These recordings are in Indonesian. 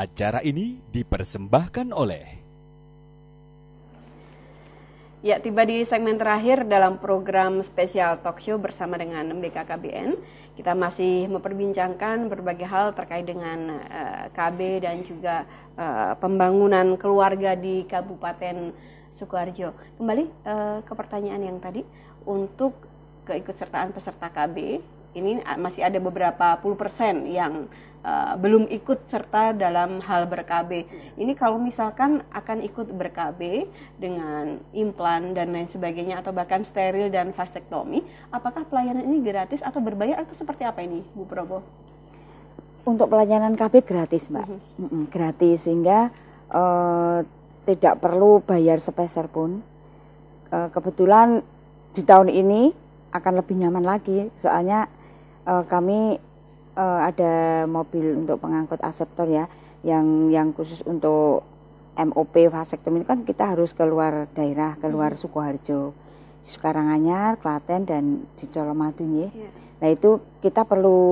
Acara ini dipersembahkan oleh Ya, tiba di segmen terakhir dalam program spesial talk show bersama dengan BKKBN. Kita masih memperbincangkan berbagai hal terkait dengan uh, eh, KB dan juga uh, pembangunan keluarga di Kabupaten Sukoharjo. Kembali uh, ke pertanyaan yang tadi untuk keikutsertaan peserta KB ini ah, masih ada beberapa puluh persen yang uh, belum ikut serta dalam hal ber Ini kalau misalkan akan ikut ber dengan implan dan lain sebagainya atau bahkan steril dan vasektomi, apakah pelayanan ini gratis atau berbayar atau seperti apa ini, Bu Probo? Untuk pelayanan KB gratis, Mbak. Mm -hmm. gratis sehingga uh, tidak perlu bayar sepeser pun. Uh, kebetulan di tahun ini akan lebih nyaman lagi soalnya uh, kami uh, ada mobil untuk pengangkut aseptor ya yang yang khusus untuk MOP vasektomi kan kita harus keluar daerah keluar hmm. Sukoharjo Sukaranganyar Klaten dan di Colomadun yeah. Iya. nah itu kita perlu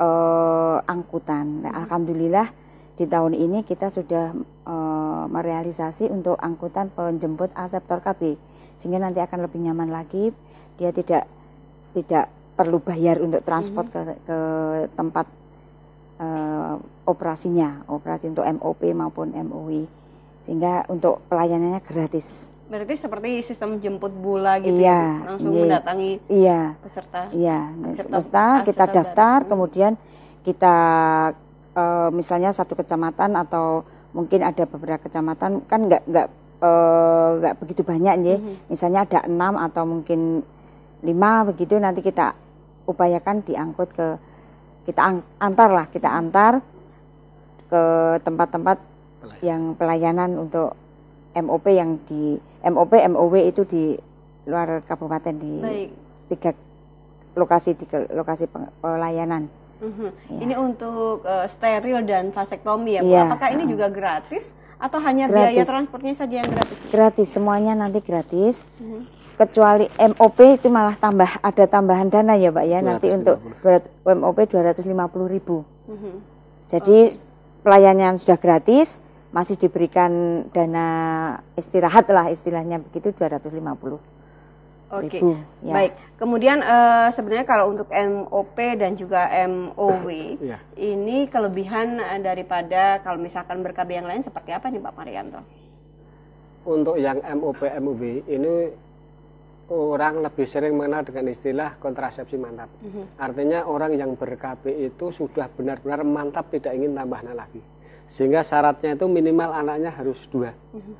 uh, angkutan nah, hmm. alhamdulillah di tahun ini kita sudah uh, merealisasi untuk angkutan penjemput aseptor KB sehingga nanti akan lebih nyaman lagi dia tidak tidak perlu bayar untuk transport mm -hmm. ke, ke tempat uh, operasinya, operasi untuk MOP maupun MOI, e. sehingga untuk pelayanannya gratis. Berarti seperti sistem jemput bola gitu iya, ya, langsung iya, mendatangi iya, peserta. Iya, peserta, peserta kita daftar, barang. Hmm. kemudian kita uh, misalnya satu kecamatan atau mungkin ada beberapa kecamatan kan nggak nggak eh, nggak uh, begitu banyak ya, mm -hmm. misalnya ada enam atau mungkin lima begitu nanti kita upayakan diangkut ke kita antar lah kita antar ke tempat-tempat yang pelayanan untuk MOP yang di MOP MOW itu di luar kabupaten di Baik. tiga lokasi di lokasi pelayanan. Mm-hmm. Ya. Ini untuk uh, steril dan vasektomi ya, Ya. Apakah ini juga gratis atau hanya gratis. biaya transportnya saja yang gratis? Gratis, semuanya nanti gratis. Mm-hmm kecuali MOP itu malah tambah ada tambahan dana ya Pak ya 250. nanti untuk MOP 250 ribu mm -hmm. jadi okay. pelayanan sudah gratis masih diberikan dana istirahat lah istilahnya begitu 250 Oke, okay. ya. baik. Kemudian uh, sebenarnya kalau untuk MOP dan juga MOW ya. ini kelebihan eh, daripada kalau misalkan berkabe yang lain seperti apa nih Pak Marianto? Untuk yang MOP MOW ini orang lebih sering mengenal dengan istilah kontrasepsi mantap. Mm -hmm. Artinya orang yang ber itu sudah benar-benar mantap tidak ingin tambah tambahnya lagi. Sehingga syaratnya itu minimal anaknya harus dua. Mm -hmm.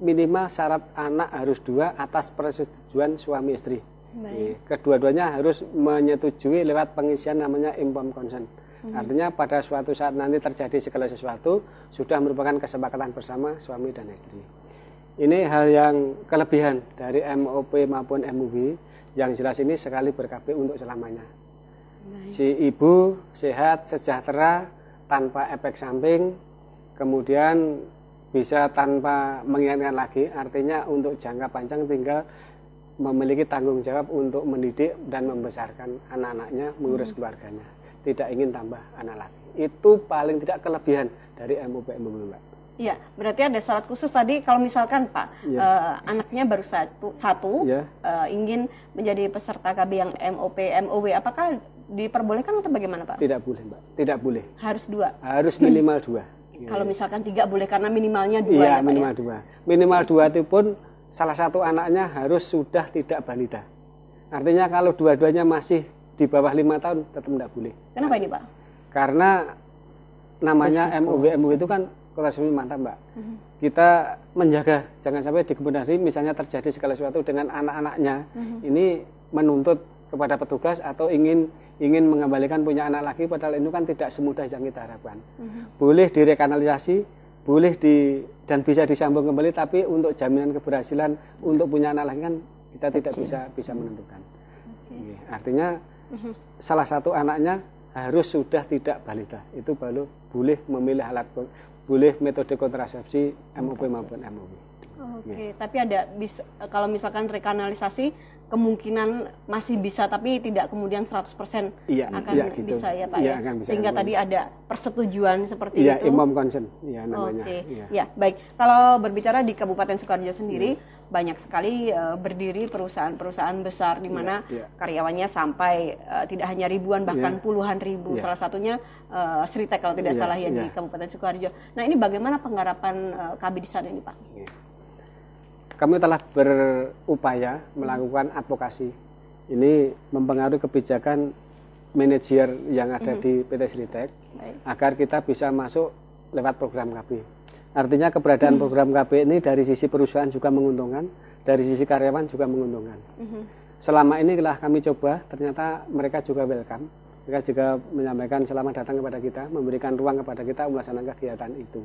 Minimal syarat anak harus dua atas persetujuan suami istri. Iya. Kedua-duanya harus menyetujui lewat pengisian namanya informed consent. Mm hmm. Artinya pada suatu saat nanti terjadi segala sesuatu sudah merupakan kesepakatan bersama suami dan istri. Ini hal yang kelebihan dari MOP maupun MUB yang jelas ini sekali berKB untuk selamanya. Si ibu sehat, sejahtera, tanpa efek samping, kemudian bisa tanpa mengingatkan lagi, artinya untuk jangka panjang tinggal memiliki tanggung jawab untuk mendidik dan membesarkan anak-anaknya, mengurus hmm. keluarganya. Tidak ingin tambah anak lagi. Itu paling tidak kelebihan dari MUP MUB, Mbak. Iya, berarti ada syarat khusus tadi kalau misalkan Pak ya. uh, anaknya baru satu, satu ya. uh, ingin menjadi peserta KB yang MOP, MOW, apakah diperbolehkan atau bagaimana Pak? Tidak boleh Mbak, tidak boleh. Harus dua. Harus minimal dua. Ya, kalau iya. misalkan tiga boleh karena minimalnya dua. Iya, ya, minimal ya? dua. Minimal dua itu pun salah satu anaknya harus sudah tidak balita. Artinya kalau dua-duanya masih di bawah lima tahun tetap tidak boleh. Kenapa ini Pak? Karena namanya MOW MOW itu kan kota Sumi mantap mbak. Mm-hmm. Kita menjaga jangan sampai di kemudian hari misalnya terjadi segala sesuatu dengan anak-anaknya mm-hmm. ini menuntut kepada petugas atau ingin ingin mengembalikan punya anak lagi padahal itu kan tidak semudah yang kita harapkan. Mm-hmm. Boleh direkanalisasi, boleh di dan bisa disambung kembali tapi untuk jaminan keberhasilan untuk punya anak lagi kan kita Kecil. tidak bisa bisa menentukan. Okay. Iya, artinya mm-hmm. salah satu anaknya harus sudah tidak balita itu baru boleh memilih alat boleh metode kontrasepsi MOP maupun MOB. Oke, okay. ya. tapi ada bis, eh, kalau misalkan rekanalisasi kemungkinan masih bisa tapi tidak kemudian 100% iya, akan iya, gitu. bisa ya Pak iya, ya. bisa. Sehingga tadi ada persetujuan seperti iya, itu. Iya, imam concern ya namanya. Oke. Okay. Iya. Ya, baik. Kalau berbicara di Kabupaten Sukarjo sendiri, iya banyak sekali uh, berdiri perusahaan-perusahaan besar di iya, mana yeah, yeah. karyawannya sampai uh, tidak hanya ribuan bahkan yeah. puluhan ribu. Yeah. Salah satunya uh, Sritek kalau tidak yeah, salah ya yeah. di iya. Kabupaten Sukoharjo. Nah, ini bagaimana penggarapan uh, kami di sana ini, Pak? Iya. Kami telah berupaya melakukan hmm. advokasi. Ini mempengaruhi kebijakan manajer yang ada -hmm. di PT Sritek Baik. agar kita bisa masuk lewat program KB. Artinya keberadaan hmm. program KB ini dari sisi perusahaan juga menguntungkan, dari sisi karyawan juga menguntungkan. Hmm. Selama ini telah kami coba, ternyata mereka juga welcome. Mereka juga menyampaikan selamat datang kepada kita, memberikan ruang kepada kita melaksanakan kegiatan itu.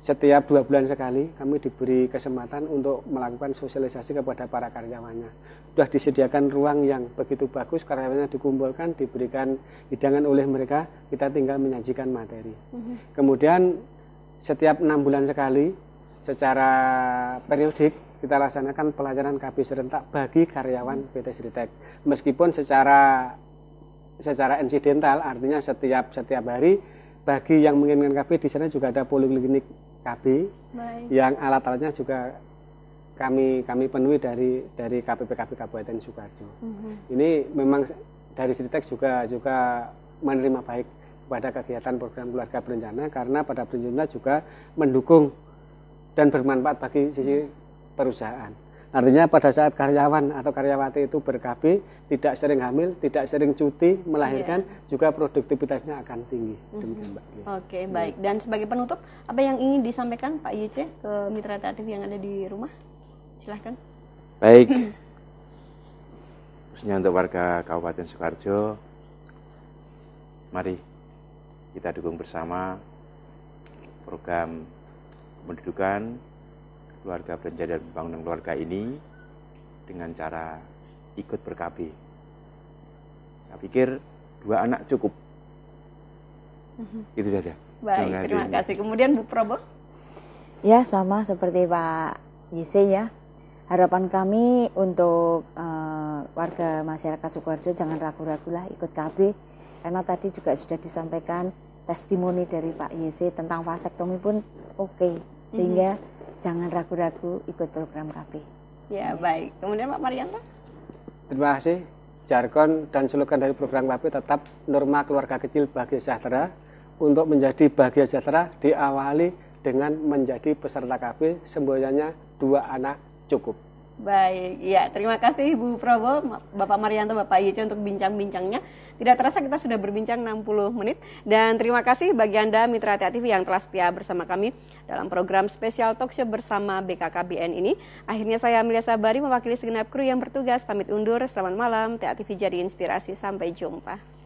Setiap dua bulan sekali kami diberi kesempatan untuk melakukan sosialisasi kepada para karyawannya. Sudah disediakan ruang yang begitu bagus, karyawannya dikumpulkan, diberikan hidangan oleh mereka, kita tinggal menyajikan materi. Mhm. Kemudian setiap enam bulan sekali secara periodik kita laksanakan pelajaran KB serentak bagi karyawan PT Sritek. Meskipun secara secara insidental artinya setiap setiap hari bagi yang menginginkan KB di sana juga ada poliklinik KB Baik. yang alat-alatnya juga kami kami penuhi dari dari KPPKB Kabupaten Sukarjo. Mm -hmm. Ini memang dari Sritek juga juga menerima baik kepada kegiatan program keluarga berencana karena pada prinsipnya juga mendukung dan bermanfaat bagi sisi perusahaan. Artinya pada saat karyawan atau karyawati itu berkabi tidak sering hamil, tidak sering cuti, melahirkan, yeah. juga produktivitasnya akan tinggi. Mm-hmm. Demikian, Mbak. Oke, okay, baik. Dan sebagai penutup, apa yang ingin disampaikan Pak YC ke mitra kreatif yang ada di rumah? Silahkan. Baik. Khususnya untuk warga Kabupaten Sukarjo mari kita dukung bersama program pendudukan keluarga berencana dan pembangunan keluarga ini dengan cara ikut berKB. Saya pikir dua anak cukup. Mhm. Itu saja. Baik, terima kasih. terima kasih. Kemudian Bu Prabowo? Ya, sama seperti Pak YC ya. Harapan kami untuk uh, warga masyarakat Sukoharjo jangan ragu-ragulah ikut KB karena tadi juga sudah disampaikan testimoni dari Pak YC tentang vasektomi pun oke. Okay. Sehingga mm -hmm. jangan ragu-ragu ikut program KB. Ya, iya. baik. Kemudian Pak Marianto? Terima kasih. Jargon dan slogan dari program KB tetap norma keluarga kecil bahagia sejahtera. Untuk menjadi bahagia sejahtera diawali dengan menjadi peserta KB semboyannya dua anak cukup. Baik, ya terima kasih Bu prabowo Bapak Marianto, Bapak Yece untuk bincang-bincangnya. Tidak terasa kita sudah berbincang 60 menit dan terima kasih bagi Anda Mitra Hati TV yang telah setia bersama kami dalam program spesial Talkshow bersama BKKBN ini. Akhirnya saya Amelia Sabari mewakili segenap kru yang bertugas pamit undur. Selamat malam, Hati TV jadi inspirasi. Sampai jumpa.